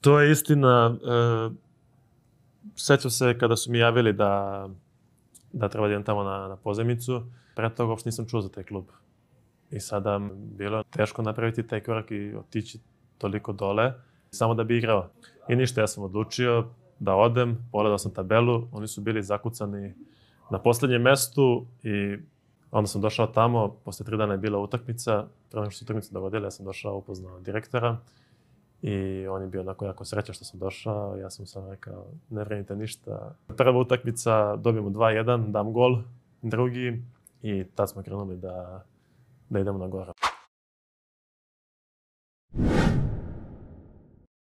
To je istina. E, sećam se kada su mi javili da, da treba da idem tamo na, na pozemicu, pre toga uopšte nisam čuo za taj klub. I sada bilo je teško napraviti taj korak i otići toliko dole, samo da bi igrao. I ništa, ja sam odlučio da odem, pogledao sam tabelu, oni su bili zakucani na poslednjem mestu i onda sam došao tamo, posle tri dana je bila utakmica, pre nego što su utakmica dogodila, ja sam došao upoznao direktora I on je bio onako jako srećan što sam došao. Ja sam sam rekao, ne vrenite ništa. Prva utakmica, dobijemo 2-1, dam gol, drugi. I tad smo krenuli da, da idemo na gore.